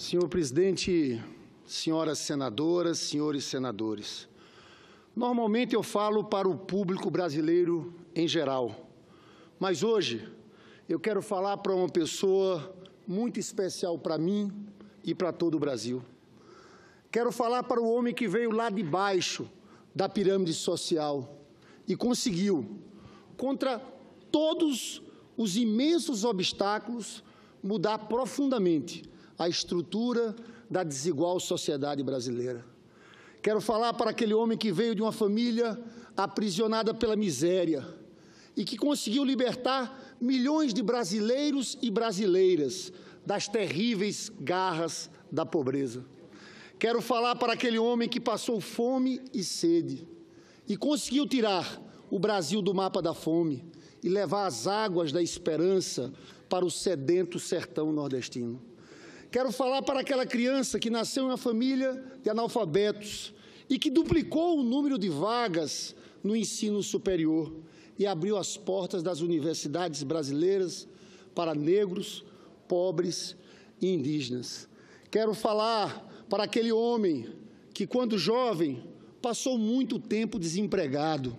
Senhor presidente, senhoras senadoras, senhores senadores. Normalmente eu falo para o público brasileiro em geral, mas hoje eu quero falar para uma pessoa muito especial para mim e para todo o Brasil. Quero falar para o homem que veio lá de baixo da pirâmide social e conseguiu, contra todos os imensos obstáculos, mudar profundamente a estrutura da desigual sociedade brasileira. Quero falar para aquele homem que veio de uma família aprisionada pela miséria e que conseguiu libertar milhões de brasileiros e brasileiras das terríveis garras da pobreza. Quero falar para aquele homem que passou fome e sede e conseguiu tirar o Brasil do mapa da fome e levar as águas da esperança para o sedento sertão nordestino. Quero falar para aquela criança que nasceu em uma família de analfabetos e que duplicou o número de vagas no ensino superior e abriu as portas das universidades brasileiras para negros, pobres e indígenas. Quero falar para aquele homem que, quando jovem, passou muito tempo desempregado,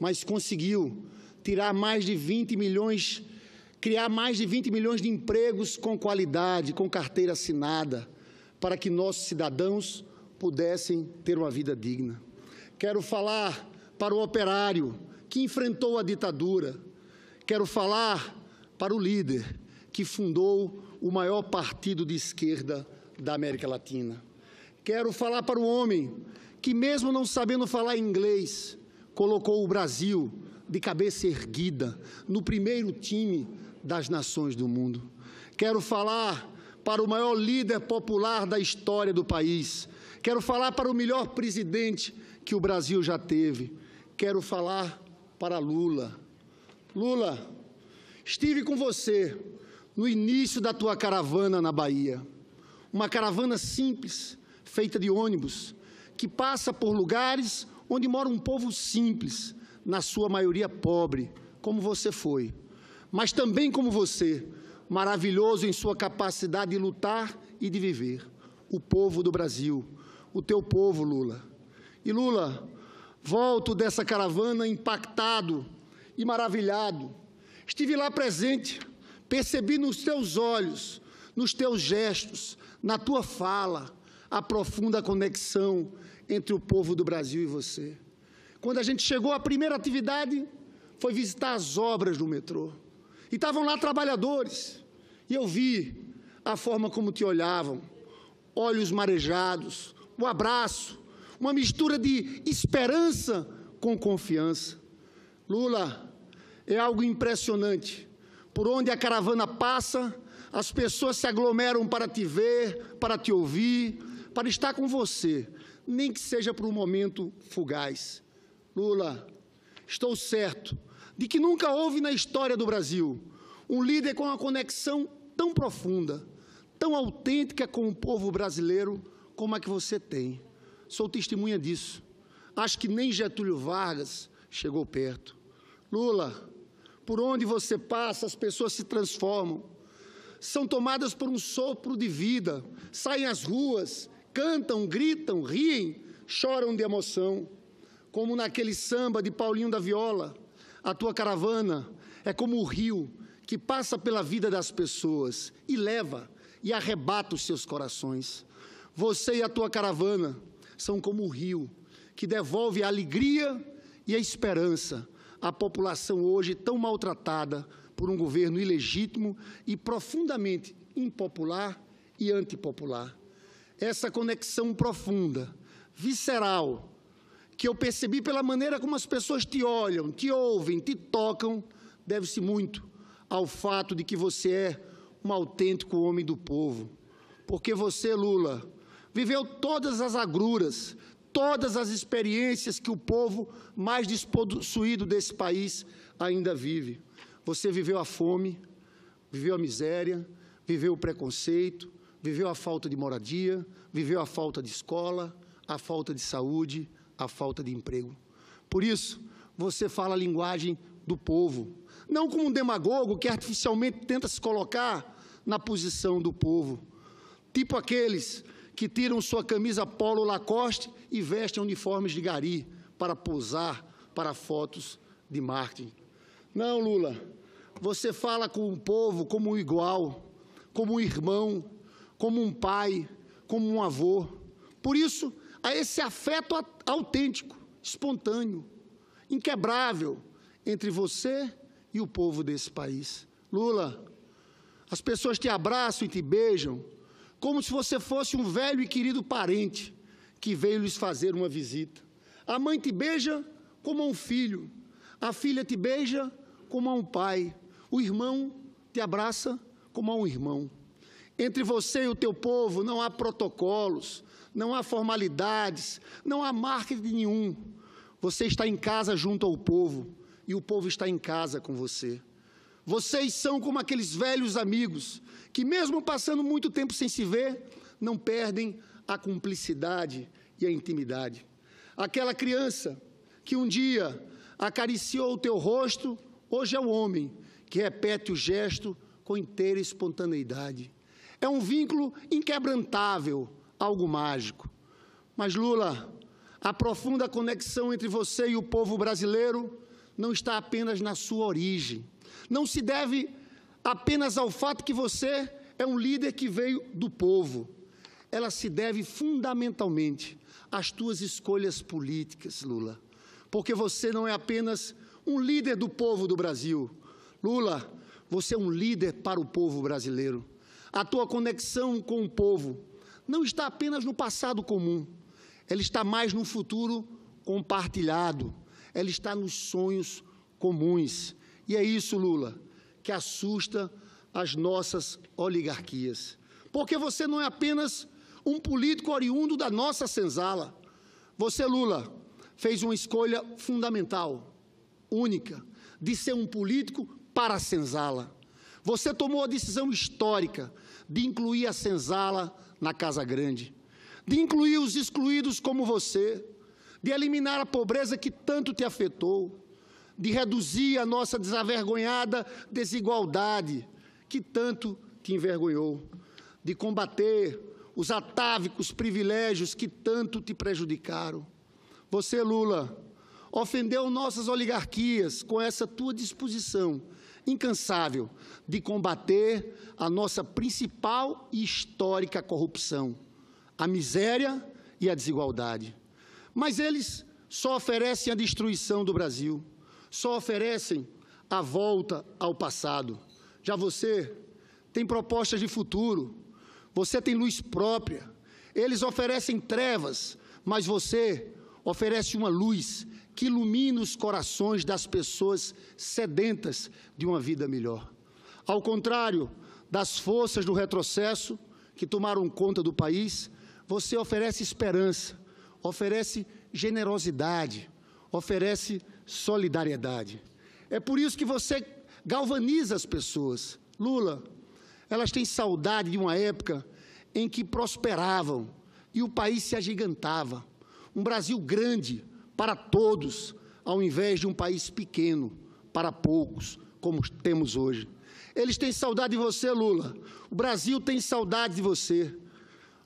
mas conseguiu tirar mais de 20 milhões de criar mais de 20 milhões de empregos com qualidade, com carteira assinada, para que nossos cidadãos pudessem ter uma vida digna. Quero falar para o operário que enfrentou a ditadura. Quero falar para o líder que fundou o maior partido de esquerda da América Latina. Quero falar para o homem que, mesmo não sabendo falar inglês, colocou o Brasil de cabeça erguida no primeiro time das nações do mundo. Quero falar para o maior líder popular da história do país. Quero falar para o melhor presidente que o Brasil já teve. Quero falar para Lula. Lula, estive com você no início da tua caravana na Bahia. Uma caravana simples, feita de ônibus, que passa por lugares onde mora um povo simples, na sua maioria pobre, como você foi mas também como você, maravilhoso em sua capacidade de lutar e de viver. O povo do Brasil, o teu povo, Lula. E Lula, volto dessa caravana impactado e maravilhado. Estive lá presente, percebi nos teus olhos, nos teus gestos, na tua fala, a profunda conexão entre o povo do Brasil e você. Quando a gente chegou, a primeira atividade foi visitar as obras do metrô. E estavam lá trabalhadores. E eu vi a forma como te olhavam, olhos marejados, o um abraço, uma mistura de esperança com confiança. Lula, é algo impressionante. Por onde a caravana passa, as pessoas se aglomeram para te ver, para te ouvir, para estar com você, nem que seja por um momento fugaz. Lula, estou certo de que nunca houve na história do Brasil um líder com uma conexão tão profunda, tão autêntica com o povo brasileiro como a que você tem. Sou testemunha disso. Acho que nem Getúlio Vargas chegou perto. Lula, por onde você passa, as pessoas se transformam. São tomadas por um sopro de vida, saem às ruas, cantam, gritam, riem, choram de emoção, como naquele samba de Paulinho da Viola a tua caravana é como o rio que passa pela vida das pessoas e leva e arrebata os seus corações. Você e a tua caravana são como o rio que devolve a alegria e a esperança à população hoje tão maltratada por um governo ilegítimo e profundamente impopular e antipopular. Essa conexão profunda, visceral, que eu percebi pela maneira como as pessoas te olham, te ouvem, te tocam, deve-se muito ao fato de que você é um autêntico homem do povo. Porque você, Lula, viveu todas as agruras, todas as experiências que o povo mais despossuído desse país ainda vive. Você viveu a fome, viveu a miséria, viveu o preconceito, viveu a falta de moradia, viveu a falta de escola, a falta de saúde, a falta de emprego. Por isso, você fala a linguagem do povo, não como um demagogo que artificialmente tenta se colocar na posição do povo, tipo aqueles que tiram sua camisa polo Lacoste e vestem uniformes de gari para posar para fotos de marketing. Não, Lula, você fala com o povo como um igual, como um irmão, como um pai, como um avô. Por isso, a esse afeto autêntico, espontâneo, inquebrável entre você e o povo desse país. Lula, as pessoas te abraçam e te beijam como se você fosse um velho e querido parente que veio lhes fazer uma visita. A mãe te beija como a um filho, a filha te beija como a um pai, o irmão te abraça como a um irmão. Entre você e o teu povo não há protocolos, não há formalidades, não há marketing nenhum. Você está em casa junto ao povo e o povo está em casa com você. Vocês são como aqueles velhos amigos que, mesmo passando muito tempo sem se ver, não perdem a cumplicidade e a intimidade. Aquela criança que um dia acariciou o teu rosto, hoje é o homem que repete o gesto com inteira espontaneidade. É um vínculo inquebrantável, algo mágico. Mas, Lula, a profunda conexão entre você e o povo brasileiro não está apenas na sua origem. Não se deve apenas ao fato que você é um líder que veio do povo. Ela se deve fundamentalmente às tuas escolhas políticas, Lula. Porque você não é apenas um líder do povo do Brasil. Lula, você é um líder para o povo brasileiro. A tua conexão com o povo não está apenas no passado comum, ela está mais no futuro compartilhado, ela está nos sonhos comuns. E é isso, Lula, que assusta as nossas oligarquias. Porque você não é apenas um político oriundo da nossa senzala. Você, Lula, fez uma escolha fundamental, única, de ser um político para a senzala. Você tomou a decisão histórica de incluir a senzala na Casa Grande, de incluir os excluídos como você, de eliminar a pobreza que tanto te afetou, de reduzir a nossa desavergonhada desigualdade que tanto te envergonhou, de combater os atávicos privilégios que tanto te prejudicaram. Você, Lula, ofendeu nossas oligarquias com essa tua disposição incansável de combater a nossa principal e histórica corrupção, a miséria e a desigualdade. Mas eles só oferecem a destruição do Brasil, só oferecem a volta ao passado. Já você tem propostas de futuro, você tem luz própria. Eles oferecem trevas, mas você oferece uma luz que ilumine os corações das pessoas sedentas de uma vida melhor. Ao contrário das forças do retrocesso que tomaram conta do país, você oferece esperança, oferece generosidade, oferece solidariedade. É por isso que você galvaniza as pessoas. Lula, elas têm saudade de uma época em que prosperavam e o país se agigantava. Um Brasil grande, para todos, ao invés de um país pequeno, para poucos, como temos hoje. Eles têm saudade de você, Lula. O Brasil tem saudade de você.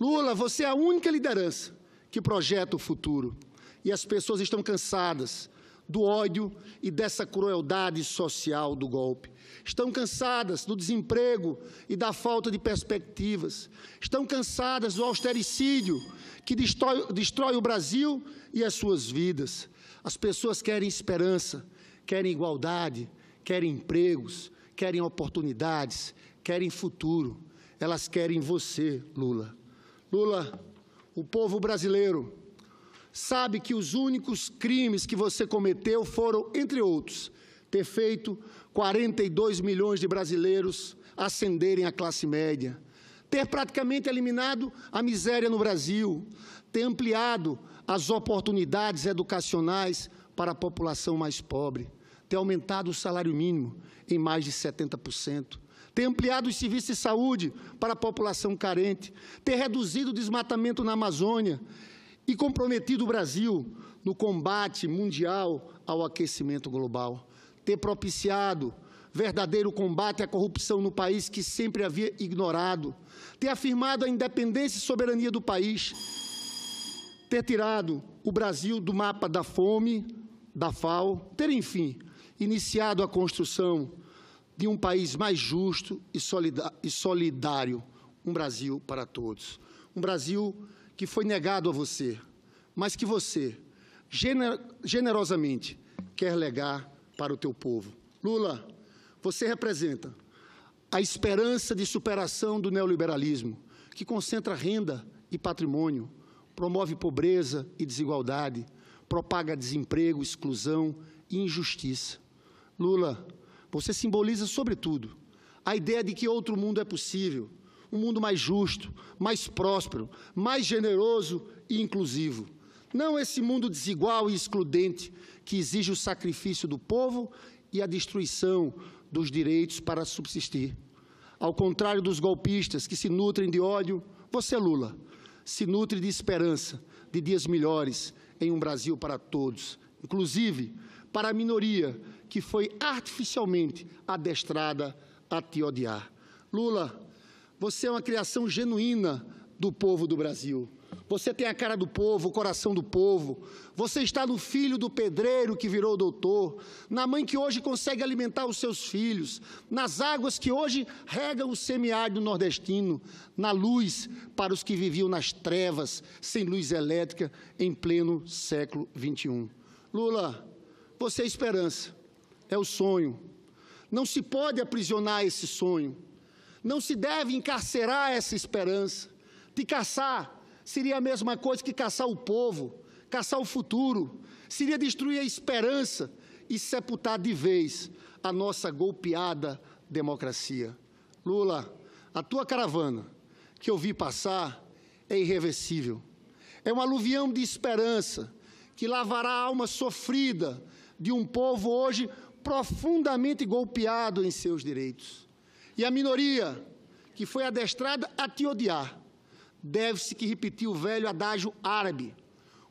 Lula, você é a única liderança que projeta o futuro. E as pessoas estão cansadas do ódio e dessa crueldade social do golpe. Estão cansadas do desemprego e da falta de perspectivas. Estão cansadas do austericídio que destrói, destrói o Brasil e as suas vidas. As pessoas querem esperança, querem igualdade, querem empregos, querem oportunidades, querem futuro. Elas querem você, Lula. Lula, o povo brasileiro sabe que os únicos crimes que você cometeu foram, entre outros, ter feito 42 milhões de brasileiros ascenderem à classe média, ter praticamente eliminado a miséria no Brasil, ter ampliado as oportunidades educacionais para a população mais pobre, ter aumentado o salário mínimo em mais de 70%, ter ampliado os serviços de saúde para a população carente, ter reduzido o desmatamento na Amazônia e comprometido o Brasil no combate mundial ao aquecimento global, ter propiciado verdadeiro combate à corrupção no país que sempre havia ignorado, ter afirmado a independência e soberania do país, ter tirado o Brasil do mapa da fome, da FAO, ter, enfim, iniciado a construção de um país mais justo e solidário, um Brasil para todos. Um Brasil que foi negado a você, mas que você generosamente quer legar para o teu povo. Lula, você representa a esperança de superação do neoliberalismo, que concentra renda e patrimônio, promove pobreza e desigualdade, propaga desemprego, exclusão e injustiça. Lula, você simboliza, sobretudo, a ideia de que outro mundo é possível, um mundo mais justo, mais próspero, mais generoso e inclusivo. Não esse mundo desigual e excludente que exige o sacrifício do povo e a destruição dos direitos para subsistir. Ao contrário dos golpistas que se nutrem de ódio, você, é Lula, se nutre de esperança, de dias melhores em um Brasil para todos, inclusive para a minoria que foi artificialmente adestrada a te odiar. Lula, você é uma criação genuína do povo do Brasil. Você tem a cara do povo, o coração do povo. Você está no filho do pedreiro que virou doutor, na mãe que hoje consegue alimentar os seus filhos, nas águas que hoje regam o semiárido nordestino, na luz para os que viviam nas trevas, sem luz elétrica, em pleno século XXI. Lula, você é esperança, é o sonho. Não se pode aprisionar esse sonho. Não se deve encarcerar essa esperança. De caçar seria a mesma coisa que caçar o povo, caçar o futuro, seria destruir a esperança e sepultar de vez a nossa golpeada democracia. Lula, a tua caravana que eu vi passar é irreversível. É um aluvião de esperança que lavará a alma sofrida de um povo hoje profundamente golpeado em seus direitos. E a minoria, que foi adestrada a te odiar, deve-se que repetir o velho adágio árabe: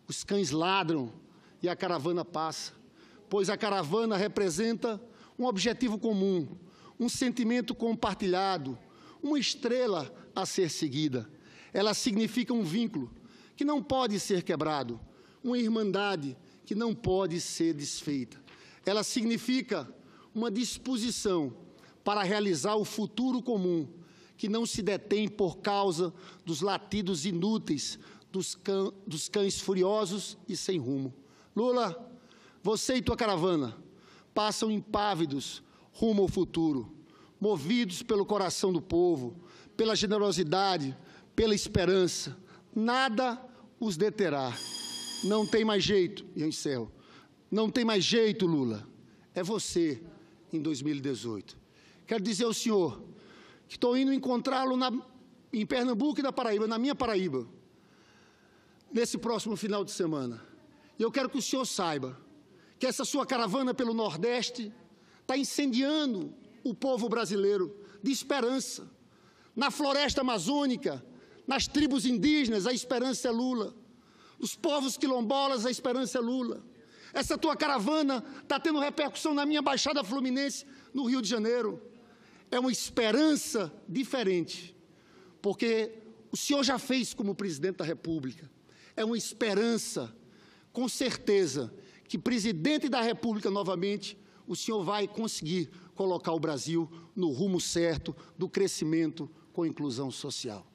os cães ladram e a caravana passa, pois a caravana representa um objetivo comum, um sentimento compartilhado, uma estrela a ser seguida. Ela significa um vínculo que não pode ser quebrado, uma irmandade que não pode ser desfeita. Ela significa uma disposição para realizar o futuro comum, que não se detém por causa dos latidos inúteis dos, dos cães furiosos e sem rumo. Lula, você e tua caravana passam impávidos rumo ao futuro, movidos pelo coração do povo, pela generosidade, pela esperança. Nada os deterá. Não tem mais jeito, e eu encerro. Não tem mais jeito, Lula. É você em 2018. Quero dizer ao senhor que estou indo encontrá-lo em Pernambuco e na Paraíba, na minha Paraíba, nesse próximo final de semana. E eu quero que o senhor saiba que essa sua caravana pelo Nordeste está incendiando o povo brasileiro de esperança. Na floresta amazônica, nas tribos indígenas, a esperança é Lula. Os povos quilombolas, a esperança é Lula. Essa tua caravana está tendo repercussão na minha Baixada Fluminense, no Rio de Janeiro é uma esperança diferente, porque o senhor já fez como presidente da República. É uma esperança, com certeza, que presidente da República novamente, o senhor vai conseguir colocar o Brasil no rumo certo do crescimento com inclusão social.